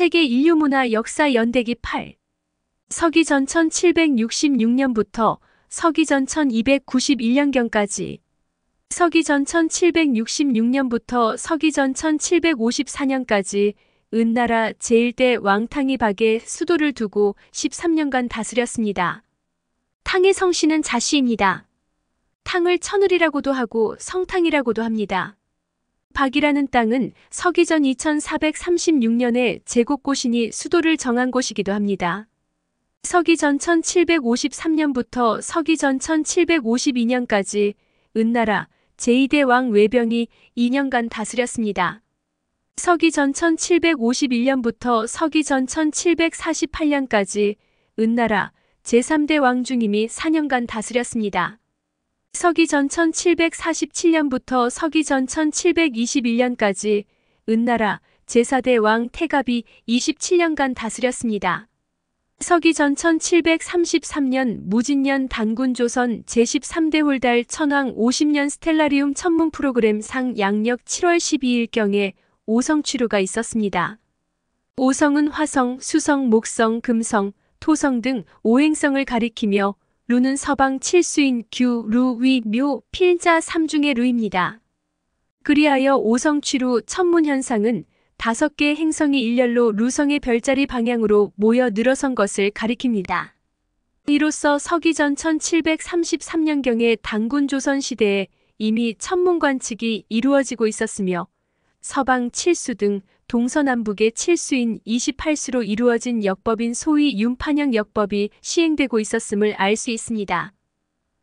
세계 인류문화 역사 연대기 8 서기전 1766년부터 서기전 1291년경까지 서기전 1766년부터 서기전 1754년까지 은나라 제1대 왕탕이 박에 수도를 두고 13년간 다스렸습니다. 탕의 성씨는 자씨입니다. 탕을 천을이라고도 하고 성탕이라고도 합니다. 박이라는 땅은 서기전 2436년에 제국 고신이 수도를 정한 곳이기도 합니다. 서기전 1753년부터 서기전 1752년까지 은나라 제2대 왕 외병이 2년간 다스렸습니다. 서기전 1751년부터 서기전 1748년까지 은나라 제3대 왕중임이 4년간 다스렸습니다. 서기전 1747년부터 서기전 1721년까지 은나라 제사대 왕 태갑이 27년간 다스렸습니다. 서기전 1733년 무진년 단군조선 제13대 홀달 천황 50년 스텔라리움 천문 프로그램 상 양력 7월 12일경에 오성 취루가 있었습니다. 오성은 화성, 수성, 목성, 금성, 토성 등 오행성을 가리키며 루는 서방 칠수인 규, 루, 위, 묘, 필자 3중의 루입니다. 그리하여 오성취루 천문현상은 다섯 개의 행성이 일렬로 루성의 별자리 방향으로 모여 늘어선 것을 가리킵니다. 이로써 서기전 1733년경의 당군 조선 시대에 이미 천문관측이 이루어지고 있었으며 서방 칠수 등 동서남북의 7수인 28수로 이루어진 역법인 소위 윤판형 역법이 시행되고 있었음을 알 수 있습니다.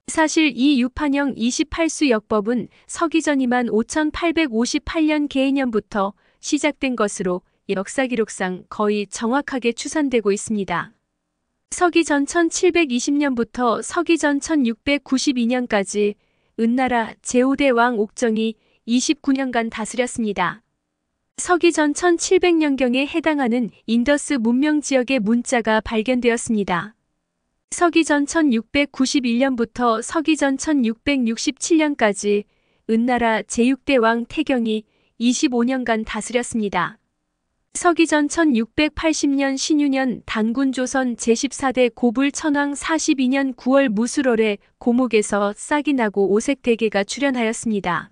사실 이 유판형 28수 역법은 서기전이만 5858년 개인년부터 시작된 것으로 역사기록상 거의 정확하게 추산되고 있습니다. 서기전 1720년부터 서기전 1692년까지 은나라 제오대 왕 옥정이 29년간 다스렸습니다. 서기 전 1700년경에 해당하는 인더스 문명 지역의 문자가 발견되었습니다. 서기 전 1691년부터 서기 전 1667년까지 은나라 제6대 왕 태경이 25년간 다스렸습니다. 서기 전 1680년 신유년 단군 조선 제14대 고불 천왕 42년 9월 무술월에 고목에서 싹이 나고 오색 대계가 출현하였습니다.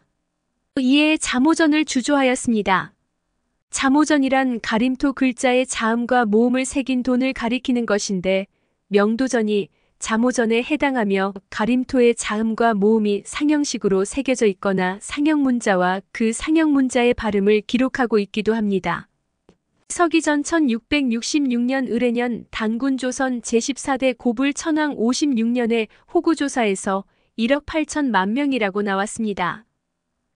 이에 자모전을 주조하였습니다. 자모전이란 가림토 글자의 자음과 모음을 새긴 돈을 가리키는 것인데 명도전이 자모전에 해당하며 가림토의 자음과 모음이 상형식으로 새겨져 있거나 상형문자와 그 상형문자의 발음을 기록하고 있기도 합니다. 서기전 1666년 을해년 단군 조선 제14대 고불 천황 56년의 호구조사에서 1억 8천만 명이라고 나왔습니다.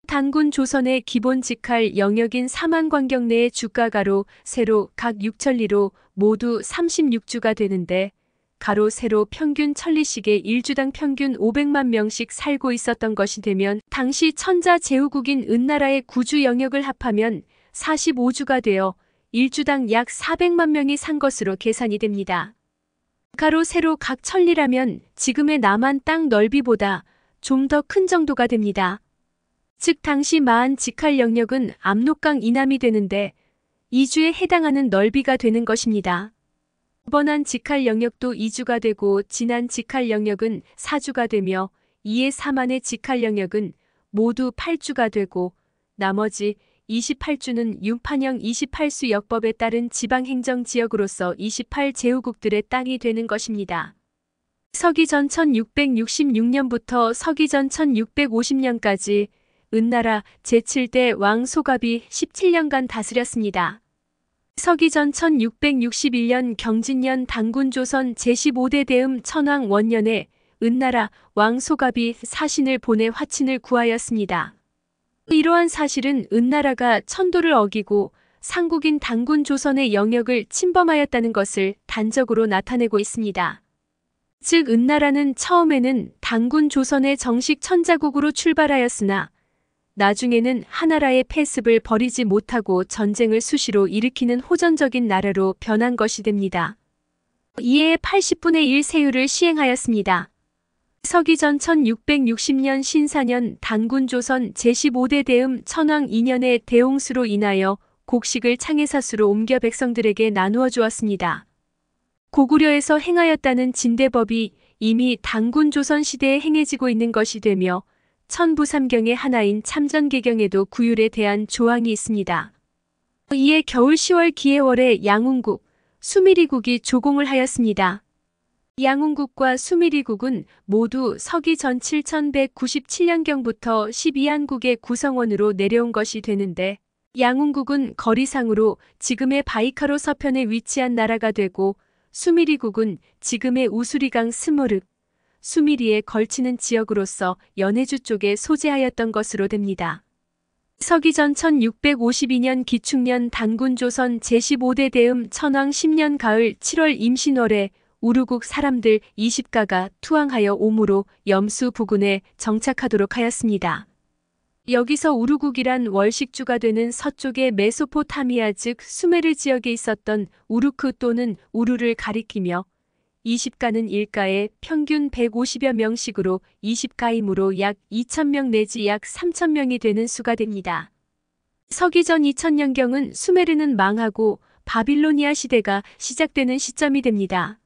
당군 조선의 기본 직할 영역인 사만광경 내의 주가 가로, 세로 각 6천리로 모두 36주가 되는데 가로, 세로 평균 천리씩의 일주당 평균 500만 명씩 살고 있었던 것이 되면 당시 천자 제후국인 은나라의 구주 영역을 합하면 45주가 되어 일주당 약 400만 명이 산 것으로 계산이 됩니다. 가로, 세로 각 천리라면 지금의 남한 땅 넓이보다 좀 더 큰 정도가 됩니다. 즉 당시 마한 직할 영역은 압록강 이남이 되는데 2주에 해당하는 넓이가 되는 것입니다. 번한 직할 영역도 2주가 되고 지난 직할 영역은 4주가 되며 2의 3안의 직할 영역은 모두 8주가 되고 나머지 28주는 윤판형 28수 역법에 따른 지방행정지역으로서 28제후국들의 땅이 되는 것입니다. 서기전 1666년부터 서기전 1650년까지 은나라 제7대 왕 소갑이 17년간 다스렸습니다. 서기전 1661년 경진년 당군 조선 제15대 대음 천왕 원년에 은나라 왕 소갑이 사신을 보내 화친을 구하였습니다. 이러한 사실은 은나라가 천도를 어기고 상국인 당군 조선의 영역을 침범하였다는 것을 단적으로 나타내고 있습니다. 즉 은나라는 처음에는 당군 조선의 정식 천자국으로 출발하였으나 나중에는 하나라의 패습을 버리지 못하고 전쟁을 수시로 일으키는 호전적인 나라로 변한 것이 됩니다. 이에 80분의 1 세율을 시행하였습니다. 서기 전 1660년 신사년 단군 조선 제15대 대음 천황 2년의 대홍수로 인하여 곡식을 창해사수로 옮겨 백성들에게 나누어 주었습니다. 고구려에서 행하였다는 진대법이 이미 단군 조선 시대에 행해지고 있는 것이 되며 천부삼경의 하나인 참전개경에도 구율에 대한 조항이 있습니다. 이에 겨울 10월 기해월에 양운국, 수미리국이 조공을 하였습니다. 양운국과 수미리국은 모두 서기 전 7197년경부터 12한국의 구성원으로 내려온 것이 되는데 양운국은 거리상으로 지금의 바이카로 서편에 위치한 나라가 되고 수미리국은 지금의 우수리강 스모르 수미리에 걸치는 지역으로서 연해주 쪽에 소재하였던 것으로 됩니다. 서기전 1652년 기축년 단군 조선 제15대 대음 천황 10년 가을 7월 임신월에 우루국 사람들 20가가 투항하여 오므로 염수 부근에 정착하도록 하였습니다. 여기서 우루국이란 월식주가 되는 서쪽의 메소포타미아 즉 수메르 지역에 있었던 우루크 또는 우루를 가리키며 20가는 일가에 평균 150여 명씩으로 20가이므로 약 2,000명 내지 약 3,000명이 되는 수가 됩니다. 서기전 2000년경은 수메르는 망하고 바빌로니아 시대가 시작되는 시점이 됩니다.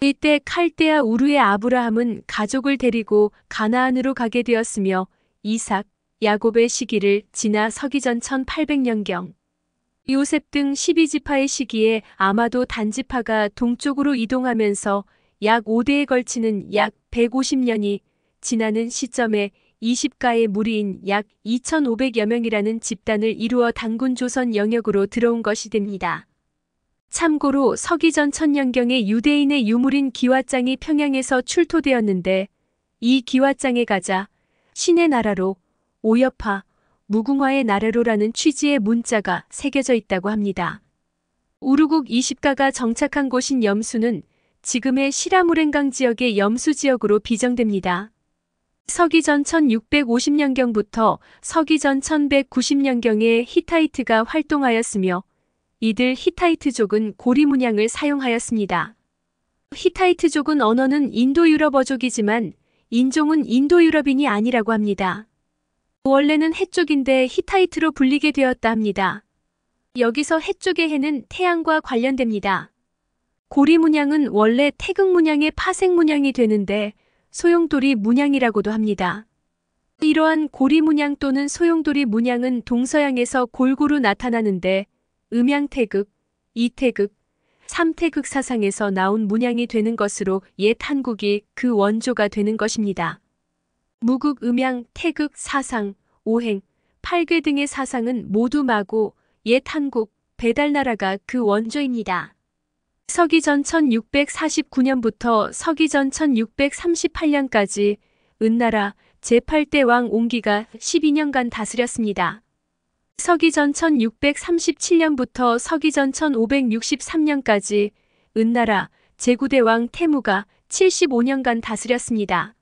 이때 칼데아 우르의 아브라함은 가족을 데리고 가나안으로 가게 되었으며 이삭, 야곱의 시기를 지나 서기전 1800년경 요셉 등 12지파의 시기에 아마도 단지파가 동쪽으로 이동하면서 약 5대에 걸치는 약 150년이 지나는 시점에 20가의 무리인 약 2,500여 명이라는 집단을 이루어 당군 조선 영역으로 들어온 것이 됩니다. 참고로 서기전 천년경에 유대인의 유물인 기와장이 평양에서 출토되었는데 이 기와장에 가자 신의 나라로 오여파 무궁화의 나래로라는 취지의 문자가 새겨져 있다고 합니다. 우루국 20가가 정착한 곳인 염수는 지금의 시라무랭강 지역의 염수 지역으로 비정됩니다. 서기전 1650년경부터 서기전 1190년경에 히타이트가 활동하였으며 이들 히타이트족은 고리 문양을 사용하였습니다. 히타이트족은 언어는 인도유럽어족이지만 인종은 인도유럽인이 아니라고 합니다. 원래는 해쪽인데 히타이트로 불리게 되었다 합니다. 여기서 해쪽의 해는 태양과 관련됩니다. 고리 문양은 원래 태극 문양의 파생 문양이 되는데 소용돌이 문양이라고도 합니다. 이러한 고리 문양 또는 소용돌이 문양은 동서양에서 골고루 나타나는데 음양태극, 이태극, 삼태극 사상에서 나온 문양이 되는 것으로 옛 한국이 그 원조가 되는 것입니다. 무극, 음양, 태극, 사상, 오행, 팔괘 등의 사상은 모두 마고, 옛 한국, 배달나라가 그 원조입니다. 서기 전 1649년부터 서기 전 1638년까지 은나라 제8대 왕 옹기가 12년간 다스렸습니다. 서기 전 1637년부터 서기 전 1563년까지 은나라 제9대 왕 태무가 75년간 다스렸습니다.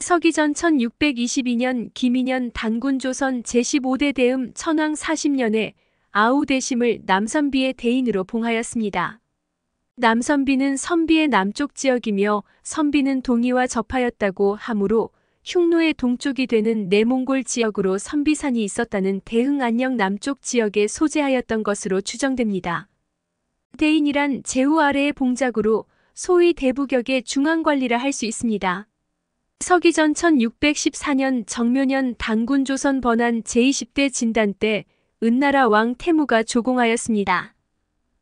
서기전 1622년 김인현 단군 조선 제15대 대음 천황 40년에 아우 대심을 남선비의 대인으로 봉하였습니다. 남선비는 선비의 남쪽 지역이며 선비는 동이와 접하였다고 하므로 흉노의 동쪽이 되는 내몽골 지역으로 선비산이 있었다는 대흥 안녕 남쪽 지역에 소재하였던 것으로 추정됩니다. 대인이란 제후 아래의 봉작으로 소위 대부격의 중앙관리를할 수 있습니다. 서기전 1614년 정묘년 당군 조선 번안 제20대 진단 때 은나라 왕 태무가 조공하였습니다.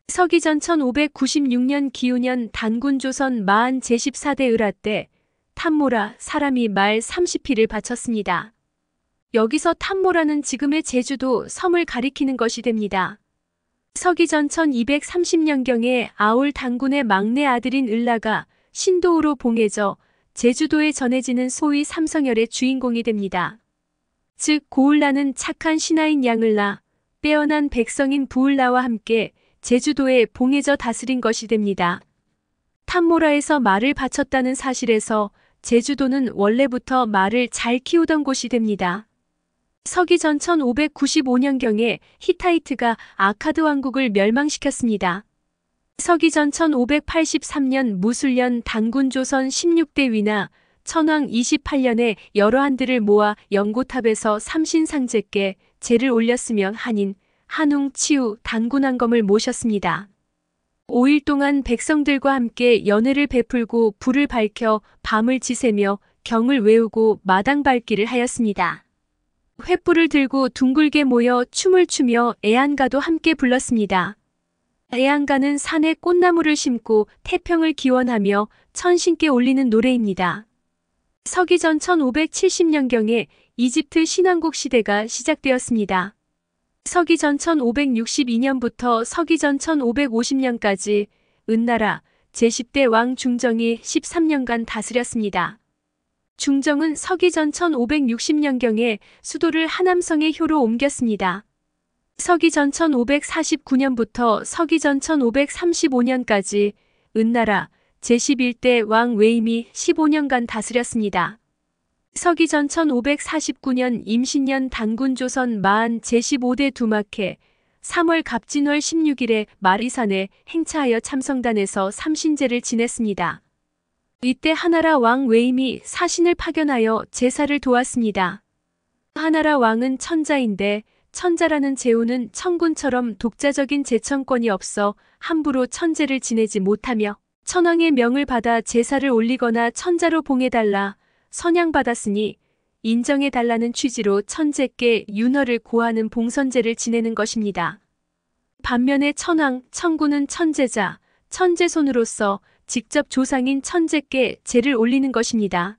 서기전 1596년 기우년 단군 조선 마한 제14대 을하 때 탐모라 사람이 말 30피를 바쳤습니다. 여기서 탐모라는 지금의 제주도 섬을 가리키는 것이 됩니다. 서기전 1230년경에 아울 단군의 막내 아들인 을라가 신도우로 봉해져 제주도에 전해지는 소위 삼성열의 주인공이 됩니다. 즉 고울라는 착한 신하인 양을 낳 빼어난 백성인 부울라와 함께 제주도에 봉해져 다스린 것이 됩니다. 탐모라에서 말을 바쳤다는 사실에서 제주도는 원래부터 말을 잘 키우던 곳이 됩니다. 서기 전 1595년경에 히타이트가 아카드 왕국을 멸망시켰습니다. 서기전 1583년 무술년 단군 조선 16대 위나 천황 28년에 여러 한들을 모아 연고탑에서 삼신상제께 제를 올렸으며 한인, 한웅, 치우, 단군왕검을 모셨습니다. 5일 동안 백성들과 함께 연회를 베풀고 불을 밝혀 밤을 지새며 경을 외우고 마당 밟기를 하였습니다. 횃불을 들고 둥글게 모여 춤을 추며 애안가도 함께 불렀습니다. 애한가는 산에 꽃나무를 심고 태평을 기원하며 천신께 올리는 노래입니다. 서기 전 1570년경에 이집트 신왕국 시대가 시작되었습니다. 서기 전 1562년부터 서기 전 1550년까지 은나라 제10대 왕 중정이 13년간 다스렸습니다. 중정은 서기 전 1560년경에 수도를 하남성의 효로 옮겼습니다. 서기 전 1549년부터 서기 전 1535년까지 은나라 제11대 왕 웨임이 15년간 다스렸습니다. 서기 전 1549년 임신년 단군 조선 마한 제15대 두마케 3월 갑진월 16일에 마리산에 행차하여 참성단에서 삼신제를 지냈습니다. 이때 하나라 왕 웨임이 사신을 파견하여 제사를 도왔습니다. 하나라 왕은 천자인데 천자라는 제후는 천군처럼 독자적인 제천권이 없어 함부로 천재를 지내지 못하며 천왕의 명을 받아 제사를 올리거나 천자로 봉해달라 선양받았으니 인정해달라는 취지로 천재께 윤허를 고하는 봉선제를 지내는 것입니다. 반면에 천왕, 천군은 천재자, 천재손으로서 직접 조상인 천재께 제를 올리는 것입니다.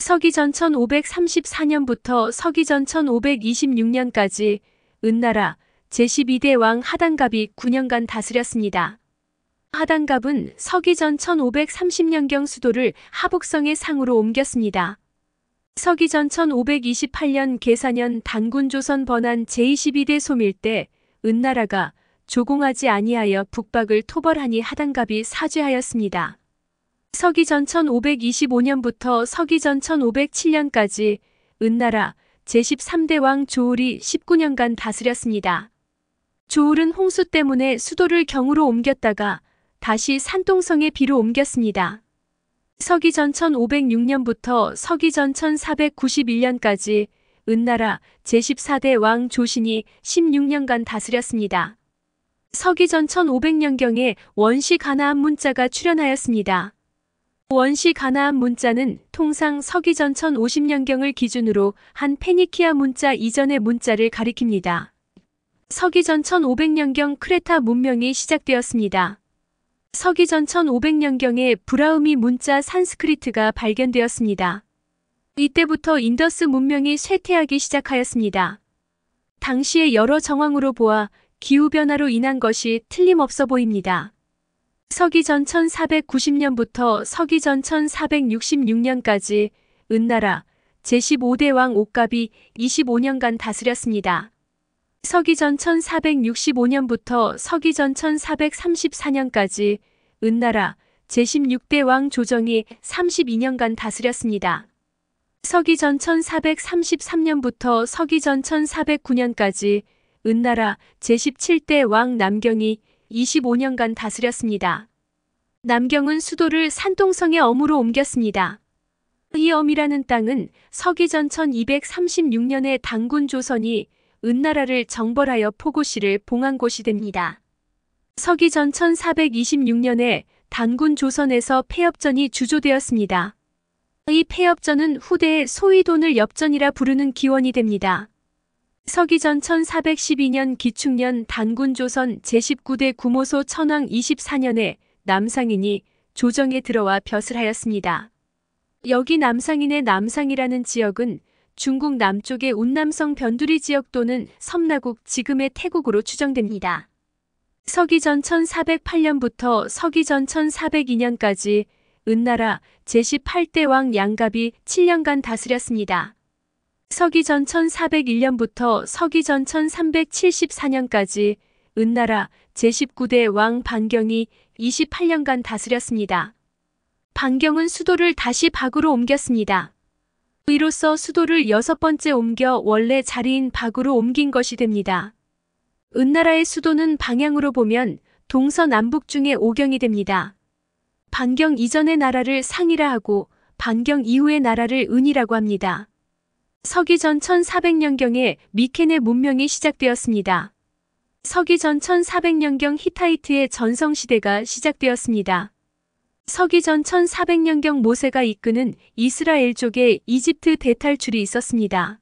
서기전 1534년부터 서기전 1526년까지 은나라 제12대 왕 하단갑이 9년간 다스렸습니다. 하단갑은 서기전 1530년경 수도를 하북성의 상으로 옮겼습니다. 서기전 1528년 계산년 단군조선 번안 제22대 소밀 때 은나라가 조공하지 아니하여 북박을 토벌하니 하단갑이 사죄하였습니다. 서기전 1525년부터 서기전 1507년까지 은나라 제13대 왕 조울이 19년간 다스렸습니다. 조울은 홍수 때문에 수도를 경으로 옮겼다가 다시 산동성에 비로 옮겼습니다. 서기전 1506년부터 서기전 1491년까지 은나라 제14대 왕 조신이 16년간 다스렸습니다. 서기전 1500년경에 원시 가나안 문자가 출현하였습니다. 원시 가나안 문자는 통상 서기 전 1050년경을 기준으로 한 페니키아 문자 이전의 문자를 가리킵니다. 서기 전 1500년경 크레타 문명이 시작되었습니다. 서기 전 1500년경에 브라우미 문자 산스크리트가 발견되었습니다. 이때부터 인더스 문명이 쇠퇴하기 시작하였습니다. 당시의 여러 정황으로 보아 기후변화로 인한 것이 틀림없어 보입니다. 서기전 1490년부터 서기전 1466년까지 은나라 제15대 왕 옥갑이 25년간 다스렸습니다. 서기전 1465년부터 서기전 1434년까지 은나라 제16대 왕 조정이 32년간 다스렸습니다. 서기전 1433년부터 서기전 1409년까지 은나라 제17대 왕 남경이 25년간 다스렸습니다. 남경은 수도를 산동성의 엄으로 옮겼습니다. 이 엄이라는 땅은 서기전 1236년에 당군 조선이 은나라를 정벌하여 포고시를 봉한 곳이 됩니다. 서기전 1426년에 당군 조선에서 폐업전이 주조되었습니다. 이폐업전은 후대에 소위돈을 엽전이라 부르는 기원이 됩니다. 서기전 1412년 기축년 단군 조선 제19대 구모소 천황 24년에 남상인이 조정에 들어와 벼슬 하였습니다. 여기 남상인의 남상이라는 지역은 중국 남쪽의 운남성 변두리 지역 또는 섬나국 지금의 태국으로 추정됩니다. 서기전 1408년부터 서기전 1402년까지 은나라 제18대 왕 양갑이 7년간 다스렸습니다. 서기전 1401년부터 서기전 1374년까지 은나라 제19대 왕 반경이 28년간 다스렸습니다. 반경은 수도를 다시 박으로 옮겼습니다. 이로써 수도를 여섯 번째 옮겨 원래 자리인 박으로 옮긴 것이 됩니다. 은나라의 수도는 방향으로 보면 동서남북 중에 오경이 됩니다. 반경 이전의 나라를 상이라 하고 반경 이후의 나라를 은이라고 합니다. 서기전 1400년경에 미켄의 문명이 시작되었습니다. 서기전 1400년경 히타이트의 전성시대가 시작되었습니다. 서기전 1400년경 모세가 이끄는 이스라엘족의 이집트 대탈출이 있었습니다.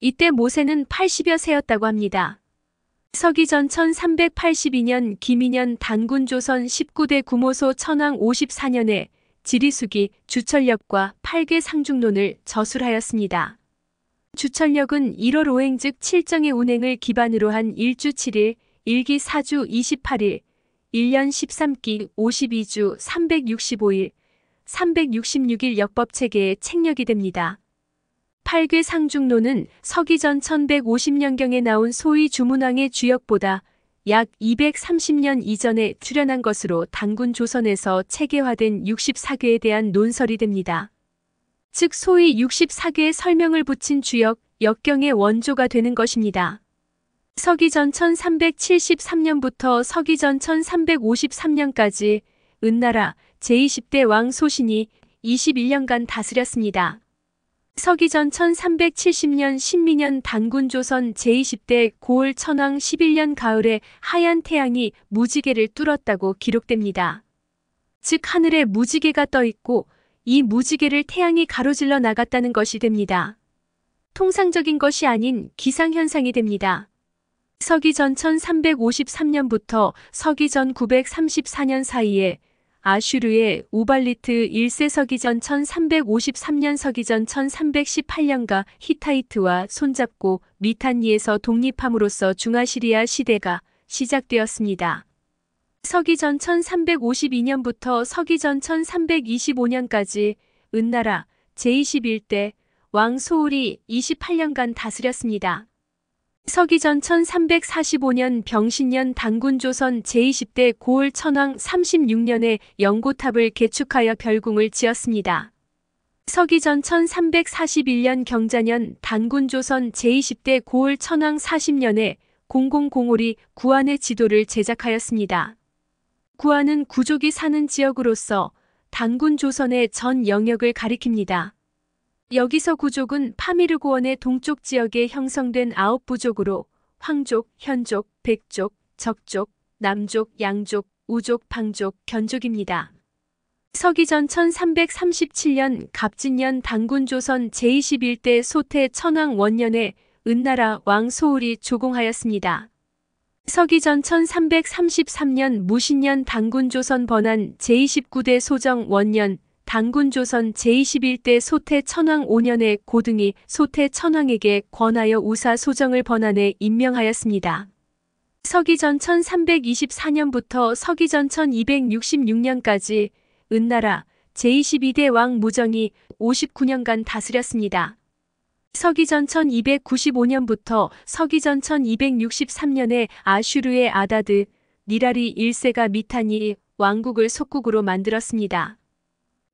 이때 모세는 80여 세였다고 합니다. 서기전 1382년 기민년 단군 조선 19대 구모소 천황 54년에 지리수기 주철역과 팔계 상중론을 저술하였습니다. 주철역은 1월 오행 즉 7정의 운행을 기반으로 한 1주 7일, 1기 4주 28일, 1년 13기 52주 365일, 366일 역법 체계의 책력이 됩니다. 8괘 상중로는 서기전 1150년경에 나온 소위 주문왕의 주역보다 약 230년 이전에 출현한 것으로 당군 조선에서 체계화된 64괘에 대한 논설이 됩니다. 즉 소위 64개의 설명을 붙인 주역, 역경의 원조가 되는 것입니다. 서기전 1373년부터 서기전 1353년까지 은나라 제20대 왕 소신이 21년간 다스렸습니다. 서기전 1370년 신미년 단군 조선 제20대 고을 천왕 11년 가을에 하얀 태양이 무지개를 뚫었다고 기록됩니다. 즉 하늘에 무지개가 떠 있고 이 무지개를 태양이 가로질러 나갔다는 것이 됩니다. 통상적인 것이 아닌 기상현상이 됩니다. 서기전 1353년부터 서기전 934년 사이에 아슈르의 우발리트 1세 서기전 1353년 서기전 1318년과 히타이트와 손잡고 미탄니에서 독립함으로써 중아시리아 시대가 시작되었습니다. 서기전 1352년부터 서기전 1325년까지 은나라 제21대 왕 소울이 28년간 다스렸습니다. 서기전 1345년 병신년 당군조선 제20대 고을 천왕 36년에 영고탑을 개축하여 별궁을 지었습니다. 서기전 1341년 경자년 단군조선 제20대 고을 천왕 40년에 공공공홀이 구안의 지도를 제작하였습니다. 구하는 구족이 사는 지역으로서 단군 조선의 전 영역을 가리킵니다. 여기서 구족은 파미르고원의 동쪽 지역에 형성된 아홉 부족으로 황족, 현족, 백족, 적족, 남족, 양족, 우족, 방족, 견족입니다. 서기전 1337년 갑진년 단군 조선 제21대 소태 천황 원년에 은나라 왕 소울이 조공하였습니다. 서기전 1333년 무신년 당군조선 번안 제29대 소정 원년 당군조선 제21대 소태 천왕 5년에 고등이 소태 천왕에게 권하여 우사 소정을 번안해 임명하였습니다. 서기전 1324년부터 서기전 1266년까지 은나라 제22대 왕 무정이 59년간 다스렸습니다. 서기전 1295년부터 서기전 1263년에 아슈르의 아다드 니라리 1세가 미타니 왕국을 속국으로 만들었습니다.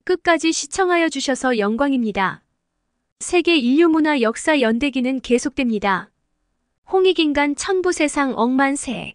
끝까지 시청하여 주셔서 영광입니다. 세계 인류문화 역사 연대기는 계속됩니다. 홍익인간 천부세상 억만세